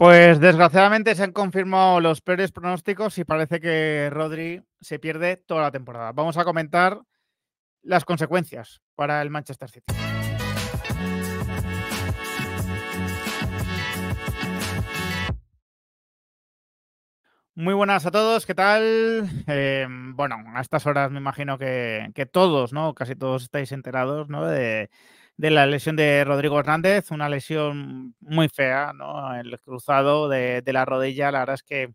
Pues desgraciadamente se han confirmado los peores pronósticos y parece que Rodri se pierde toda la temporada. Vamos a comentar las consecuencias para el Manchester City. Muy buenas a todos, ¿qué tal? Em, bueno, a estas horas me imagino que, todos, ¿no? Casi todos estáis enterados, ¿no? De, de la lesión de Rodrigo Hernández, una lesión muy fea, El cruzado de, la rodilla, la verdad es que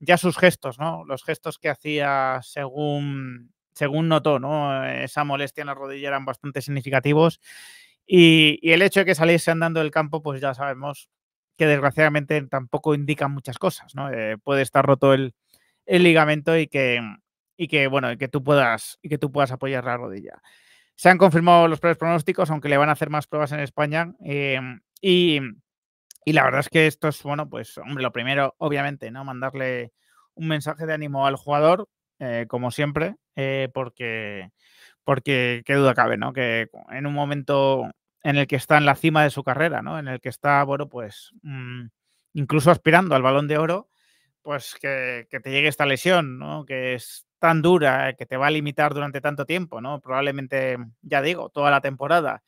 ya sus gestos, ¿no? Los gestos que hacía según, según notó, ¿no? Esa molestia en la rodilla eran bastante significativos. Y, el hecho de que saliese andando del campo, pues ya sabemos que desgraciadamente tampoco indica muchas cosas, ¿no? Eh, puede estar roto el, ligamento y que, y que, bueno, que tú puedas, y que tú puedas apoyar la rodilla. Se han confirmado los pruebas pronósticos, aunque le van a hacer más pruebas en España. Em, y, la verdad es que esto es, bueno, pues, hombre, lo primero, obviamente, ¿no? Mandarle un mensaje de ánimo al jugador, eh, como siempre, eh, porque, porque qué duda cabe, ¿no? Que en un momento en el que está en la cima de su carrera, ¿no? En el que está, bueno, pues mm, incluso aspirando al balón de oro, pues que, que te llegue esta lesión, ¿no? Que es tan dura eh, que te va a limitar durante tanto tiempo, ¿no? Probablemente, ya digo, toda la temporada.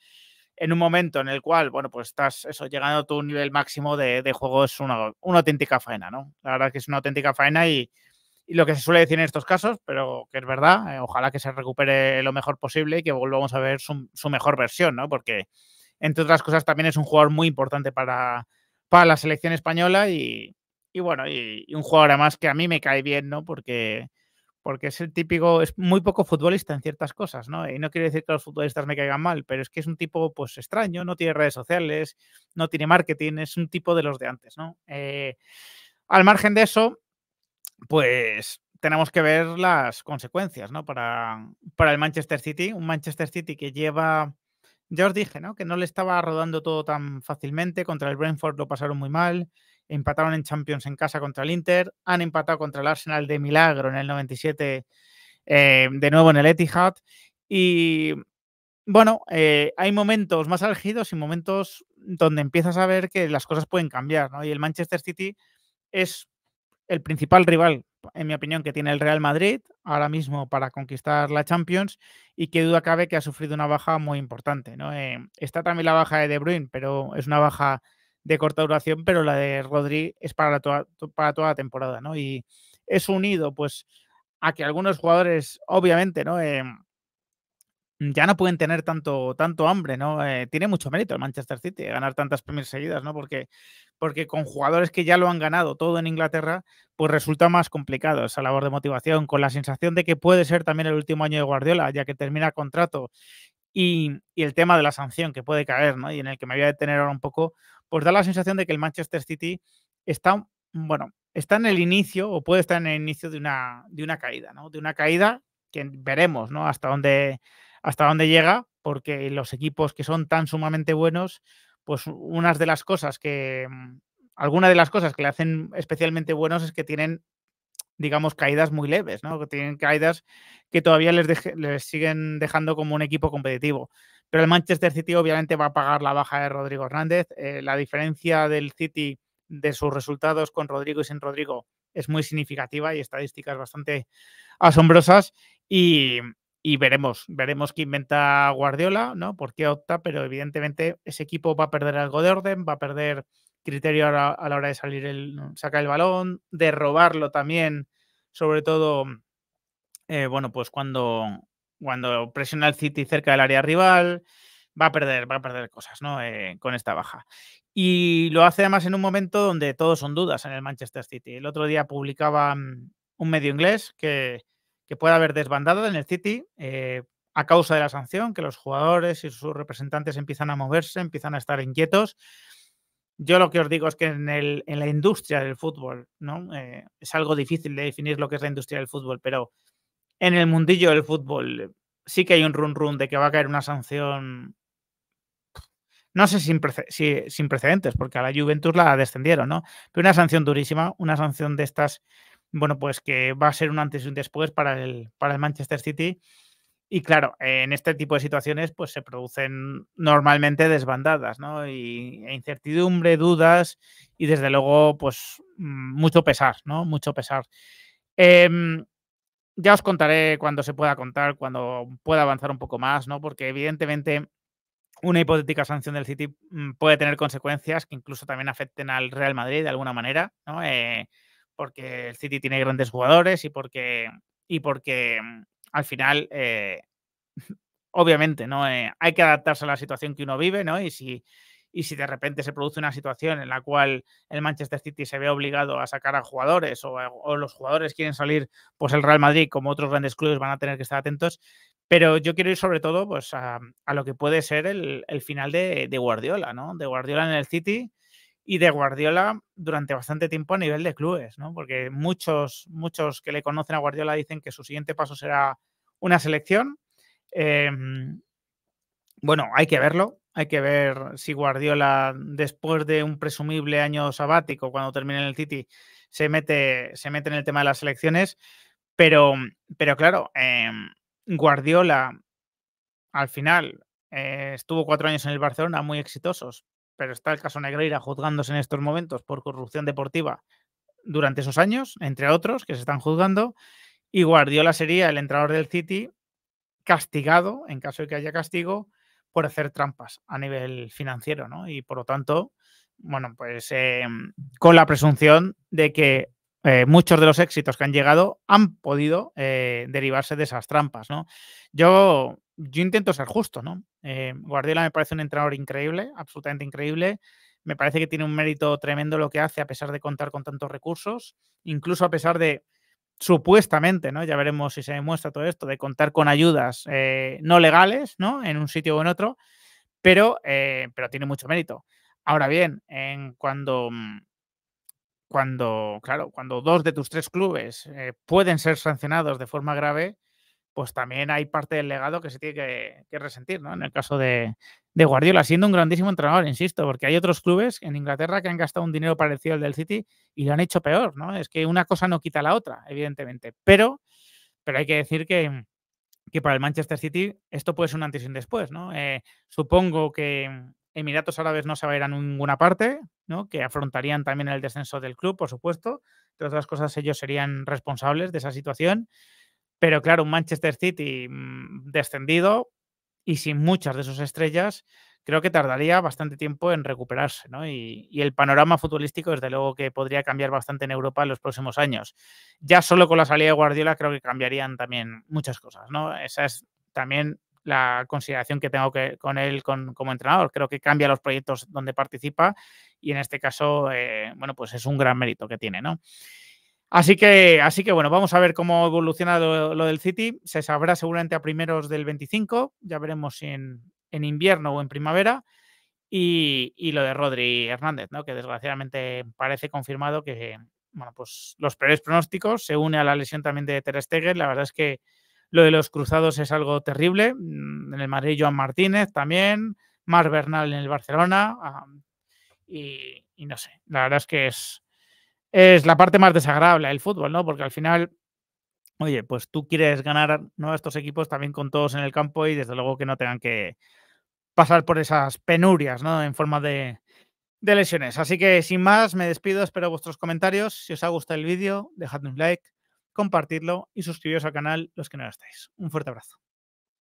En un momento en el cual, bueno, pues estás eso, llegando a tu nivel máximo de, juego es una, auténtica faena, ¿no? La verdad que es una auténtica faena y, lo que se suele decir en estos casos, pero que es verdad, eh, ojalá que se recupere lo mejor posible y que volvamos a ver su, mejor versión, ¿no? Porque, entre otras cosas, también es un jugador muy importante para, la selección española y, bueno, y, y, un jugador además que a mí me cae bien, ¿no? Porque porque es el típico, es muy poco futbolista en ciertas cosas, ¿no? Y no quiere decir que los futbolistas me caigan mal, pero es que es un tipo, pues, extraño, no tiene redes sociales, no tiene marketing, es un tipo de los de antes, ¿no? Eh, al margen de eso, pues tenemos que ver las consecuencias, ¿no? Para, para el Manchester City, un Manchester City que lleva, ya os dije, ¿no? Que no le estaba rodando todo tan fácilmente, contra el Brentford lo pasaron muy mal, empataron en Champions en casa contra el Inter, han empatado contra el Arsenal de milagro en el 97 eh, de nuevo en el Etihad y bueno, eh, hay momentos más álgidos y momentos donde empiezas a ver que las cosas pueden cambiar, ¿no? Y el Manchester City es el principal rival, en mi opinión, que tiene el Real Madrid ahora mismo para conquistar la Champions y que duda cabe que ha sufrido una baja muy importante, ¿no? Eh, está también la baja de De Bruyne, pero es una baja de corta duración, pero la de Rodri es para, toda, para toda la temporada, ¿no? Y es unido, pues, a que algunos jugadores, obviamente, ¿no? Eh, ya no pueden tener tanto, tanto hambre, ¿no? Eh, tiene mucho mérito el Manchester City eh, ganar tantas premios seguidas, ¿no? Porque, porque con jugadores que ya lo han ganado todo en Inglaterra, pues resulta más complicado esa labor de motivación, con la sensación de que puede ser también el último año de Guardiola, ya que termina contrato, y, y el tema de la sanción que puede caer, ¿no? Y en el que me voy a detener ahora un poco, pues da la sensación de que el Manchester City está, bueno, está en el inicio o puede estar en el inicio de una, de una caída, ¿no? De una caída que veremos, ¿no? Hasta dónde, hasta dónde llega, porque los equipos que son tan sumamente buenos, pues unas de las cosas que, mm, alguna de las cosas que le hacen especialmente buenos es que tienen digamos, caídas muy leves, ¿no? Que tienen caídas que todavía les, les, siguen dejando como un equipo competitivo. Pero el Manchester City obviamente va a pagar la baja de Rodrigo Hernández. Eh, la diferencia del City de sus resultados con Rodrigo y sin Rodrigo es muy significativa y estadísticas bastante asombrosas. Y, veremos, veremos qué inventa Guardiola, ¿no? Por qué opta, pero evidentemente ese equipo va a perder algo de orden, va a perder criterio a la, hora de salir el, sacar el balón, de robarlo también, sobre todo, eh, bueno, pues cuando, cuando presiona el City cerca del área rival, va a perder, va a perder cosas, ¿no? Eh, con esta baja. Y lo hace además en un momento donde todos son dudas en el Manchester City. El otro día publicaba mm, un medio inglés que, que puede haber desbandado en el City eh, a causa de la sanción, que los jugadores y sus representantes empiezan a moverse, empiezan a estar inquietos. Yo lo que os digo es que en, el, en la industria del fútbol, ¿no? Eh, es algo difícil de definir lo que es la industria del fútbol, pero en el mundillo del fútbol sí que hay un run run de que va a caer una sanción, no sé sin, si, sin precedentes, porque a la Juventus la descendieron, ¿no? Pero una sanción durísima, una sanción de estas, bueno, pues que va a ser un antes y un después para el, para el Manchester City. Y claro, en este tipo de situaciones pues se producen normalmente desbandadas, ¿no? Y, e incertidumbre, dudas y desde luego pues mm, mucho pesar, ¿no? Mucho pesar. Em, ya os contaré cuando se pueda contar, cuando pueda avanzar un poco más, ¿no? Porque evidentemente una hipotética sanción del City mm, puede tener consecuencias que incluso también afecten al Real Madrid de alguna manera, ¿no? Eh, porque el City tiene grandes jugadores y porque, y porque mm, al final, eh, obviamente, ¿no? Eh, hay que adaptarse a la situación que uno vive, ¿no? Y si, y si de repente se produce una situación en la cual el Manchester City se ve obligado a sacar a jugadores o, los jugadores quieren salir, pues el Real Madrid, como otros grandes clubes, van a tener que estar atentos. Pero yo quiero ir sobre todo pues, a, lo que puede ser el, final de, Guardiola, ¿no? De Guardiola en el City y de Guardiola durante bastante tiempo a nivel de clubes, ¿no? Porque muchos, muchos que le conocen a Guardiola dicen que su siguiente paso será una selección. Em, bueno, hay que verlo. Hay que ver si Guardiola, después de un presumible año sabático, cuando termine en el City, se mete, se mete en el tema de las elecciones. Pero, pero claro, eh, Guardiola al final eh, estuvo cuatro años en el Barcelona, muy exitosos, pero está el caso Negreira juzgándose en estos momentos por corrupción deportiva durante esos años, entre otros que se están juzgando, y Guardiola sería el entrador del City castigado, en caso de que haya castigo, por hacer trampas a nivel financiero, ¿no? Y por lo tanto, bueno, pues em, con la presunción de que eh, muchos de los éxitos que han llegado han podido eh, derivarse de esas trampas, ¿no? Yo, yo intento ser justo, ¿no? Eh, Guardiola me parece un entrenador increíble, absolutamente increíble. Me parece que tiene un mérito tremendo lo que hace a pesar de contar con tantos recursos, incluso a pesar de supuestamente, ¿no? Ya veremos si se demuestra todo esto, de contar con ayudas eh, no legales, ¿no? En un sitio o en otro, pero, eh, pero tiene mucho mérito. Ahora bien, en cuando, mm, cuando, claro, cuando dos de tus tres clubes eh, pueden ser sancionados de forma grave, pues también hay parte del legado que se tiene que, que resentir, ¿no? En el caso de, de Guardiola, siendo un grandísimo entrenador, insisto, porque hay otros clubes en Inglaterra que han gastado un dinero parecido al del City y lo han hecho peor, ¿no? Es que una cosa no quita la otra, evidentemente, pero, pero hay que decir que, para el Manchester City esto puede ser un antes y un después, ¿no? Eh, supongo que Emiratos Árabes no se va a ir a ninguna parte, ¿no? Que afrontarían también el descenso del club, por supuesto. Entre otras cosas, ellos serían responsables de esa situación. Pero claro, un Manchester City mm, descendido, y sin muchas de sus estrellas, creo que tardaría bastante tiempo en recuperarse, ¿no? Y, el panorama futbolístico, desde luego, que podría cambiar bastante en Europa en los próximos años. Ya solo con la salida de Guardiola creo que cambiarían también muchas cosas, ¿no? Esa es también la consideración que tengo que, con él con, como entrenador. Creo que cambia los proyectos donde participa y en este caso, eh, bueno, pues es un gran mérito que tiene, ¿no? Así que, así que bueno, vamos a ver cómo evoluciona lo, lo del City. Se sabrá seguramente a primeros del 25, ya veremos si en, invierno o en primavera. Y, lo de Rodri Hernández, ¿no? que desgraciadamente parece confirmado que bueno, pues los peores pronósticos se une a la lesión también de Ter Stegen. La verdad es que lo de los cruzados es algo terrible. Mm, en el Madrid, Joan Martínez también, Mar Bernal en el Barcelona. y no sé, la verdad es que es, es la parte más desagradable del fútbol, ¿no? Porque al final, oye, pues tú quieres ganar ¿no? estos equipos también con todos en el campo y desde luego que no tengan que pasar por esas penurias, ¿no? En forma de, de lesiones. Así que sin más, me despido, espero vuestros comentarios. Si os ha gustado el vídeo, dejadme un like, compartidlo y suscribiros al canal los que no lo estáis. Un fuerte abrazo.